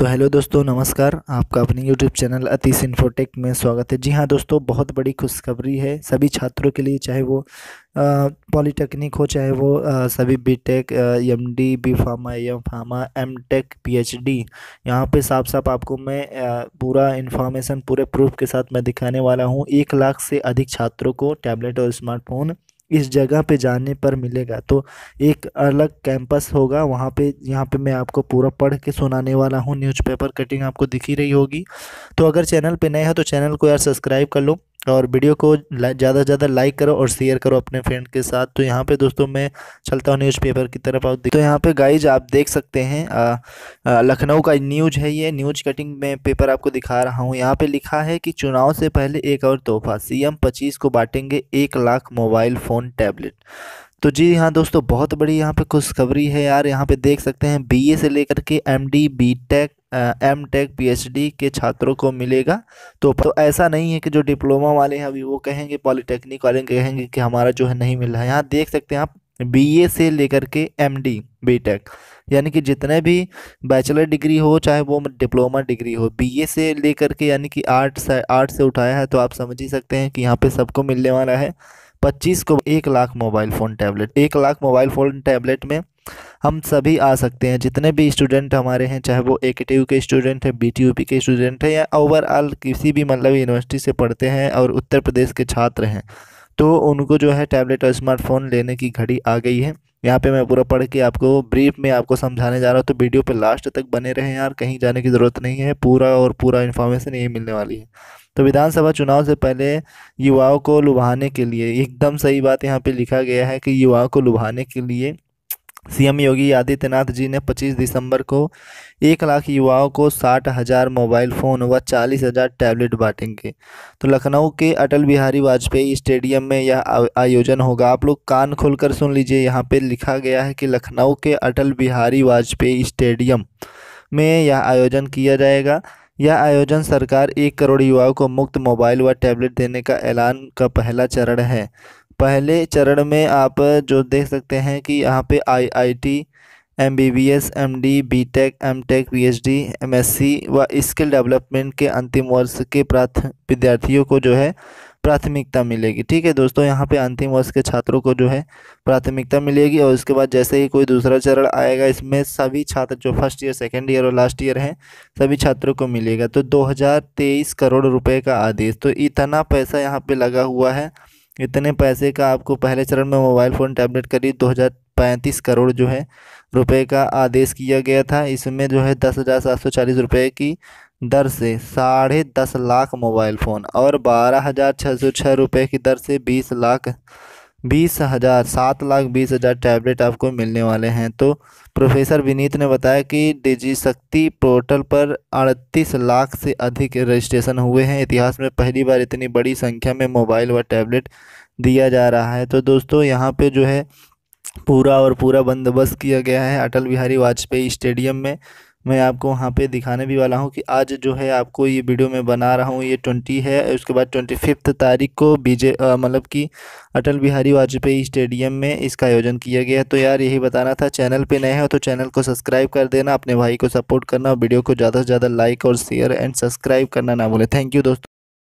तो हेलो दोस्तों नमस्कार आपका अपने यूट्यूब चैनल अतीस इन्फोटेक में स्वागत है जी हाँ दोस्तों बहुत बड़ी खुशखबरी है सभी छात्रों के लिए चाहे वो पॉलिटेक्निक हो चाहे वो आ, सभी BTech M D B pharma M pharma M tech P H D यहाँ पर साफ साफ आपको मैं आ, पूरा इन्फॉर्मेशन पूरे प्रूफ के साथ मैं दिखाने वाला हूँ एक लाख से अधिक छात्रों को टैबलेट और स्मार्टफोन इस जगह पे जाने पर मिलेगा तो एक अलग कैंपस होगा वहाँ पे यहाँ पे मैं आपको पूरा पढ़ के सुनाने वाला हूँ न्यूज़पेपर कटिंग आपको दिखी रही होगी तो अगर चैनल पे नए हो तो चैनल को यार सब्सक्राइब कर लो और वीडियो को ज़्यादा से ज़्यादा लाइक करो और शेयर करो अपने फ्रेंड के साथ तो यहाँ पे दोस्तों मैं चलता हूँ न्यूज़पेपर की तरफ आप तो यहाँ पे गाइज आप देख सकते हैं लखनऊ का न्यूज है ये न्यूज कटिंग में पेपर आपको दिखा रहा हूँ यहाँ पे लिखा है कि चुनाव से पहले एक और तोहफा सीएम पच्चीस को बांटेंगे एक लाख मोबाइल फ़ोन टैबलेट तो जी हाँ दोस्तों बहुत बड़ी यहाँ पे खुशखबरी है यार यहाँ पे देख सकते हैं बीए से लेकर के MD BTech M tech P के छात्रों को मिलेगा तो तो ऐसा नहीं है कि जो डिप्लोमा वाले हैं अभी वो कहेंगे पॉलिटेक्निक वाले कहेंगे कि हमारा जो है नहीं मिल रहा है यहाँ देख सकते हैं आप बीए से लेकर के एमडी बीटेक यानी कि जितने भी बैचलर डिग्री हो चाहे वो डिप्लोमा डिग्री हो बीए से लेकर के यानी कि आर्ट से आर्ट से उठाया है तो आप समझ ही सकते हैं कि यहाँ पर सबको मिलने वाला है पच्चीस को एक लाख मोबाइल फ़ोन टैबलेट एक लाख मोबाइल फ़ोन टैबलेट में हम सभी आ सकते हैं जितने भी स्टूडेंट हमारे हैं चाहे वो ए के स्टूडेंट हैं बी के स्टूडेंट हैं या ओवरऑल किसी भी मतलब यूनिवर्सिटी से पढ़ते हैं और उत्तर प्रदेश के छात्र हैं तो उनको जो है टैबलेट और स्मार्टफोन लेने की घड़ी आ गई है यहाँ पे मैं पूरा पढ़ के आपको ब्रीफ में आपको समझाने जा रहा हूँ तो वीडियो पे लास्ट तक बने रहें यार कहीं जाने की ज़रूरत नहीं है पूरा और पूरा इन्फॉर्मेशन यही मिलने वाली है तो विधानसभा चुनाव से पहले युवाओं को लुभाने के लिए एकदम सही बात यहाँ पे लिखा गया है कि युवाओं को लुभाने के लिए सीएम योगी आदित्यनाथ जी ने 25 दिसंबर को एक लाख युवाओं को साठ हज़ार मोबाइल फ़ोन व चालीस हज़ार टैबलेट बांटेंगे तो लखनऊ के अटल बिहारी वाजपेयी स्टेडियम में यह आयोजन होगा आप लोग कान खोलकर सुन लीजिए यहाँ पे लिखा गया है कि लखनऊ के अटल बिहारी वाजपेयी स्टेडियम में यह आयोजन किया जाएगा यह आयोजन सरकार एक करोड़ युवाओं को मुफ्त मोबाइल व टैबलेट देने का ऐलान का पहला चरण है पहले चरण में आप जो देख सकते हैं कि यहाँ पे IIT MBBS MD BTech MTech PhD MSc व स्किल डेवलपमेंट के अंतिम वर्ष के प्राथ विद्यार्थियों को जो है प्राथमिकता मिलेगी ठीक है दोस्तों यहाँ पे अंतिम वर्ष के छात्रों को जो है प्राथमिकता मिलेगी और उसके बाद जैसे ही कोई दूसरा चरण आएगा इसमें सभी छात्र जो फर्स्ट ईयर सेकेंड ईयर और लास्ट ईयर हैं सभी छात्रों को मिलेगा तो 2023 करोड़ रुपए का आदेश तो इतना पैसा यहाँ पे लगा हुआ है इतने पैसे का आपको पहले चरण में मोबाइल फ़ोन टैबलेट करीब दो हज़ार पैंतीस करोड़ जो है रुपए का आदेश किया गया था इसमें जो है दस हज़ार सात सौ चालीस रुपये की दर से साढ़े दस लाख मोबाइल फ़ोन और बारह हज़ार छः सौ छः रुपये की दर से बीस लाख बीस हज़ार सात लाख बीस हज़ार टैबलेट आपको मिलने वाले हैं तो प्रोफेसर विनीत ने बताया कि डिजी शक्ति पोर्टल पर अड़तीस लाख से अधिक रजिस्ट्रेशन हुए हैं इतिहास में पहली बार इतनी बड़ी संख्या में मोबाइल व टैबलेट दिया जा रहा है तो दोस्तों यहाँ पे जो है पूरा और पूरा बंदोबस्त किया गया है अटल बिहारी वाजपेयी स्टेडियम में मैं आपको वहाँ पे दिखाने भी वाला हूँ कि आज जो है आपको ये वीडियो मैं बना रहा हूँ ये ट्वेंटी है उसके बाद ट्वेंटी फिफ्थ तारीख को बीजे मतलब कि अटल बिहारी वाजपेयी स्टेडियम में इसका आयोजन किया गया तो यार यही बताना था चैनल पे नए हो तो चैनल को सब्सक्राइब कर देना अपने भाई को सपोर्ट करना वीडियो को ज़्यादा से ज़्यादा लाइक और शेयर एंड सब्सक्राइब करना ना भूलें थैंक यू दोस्तों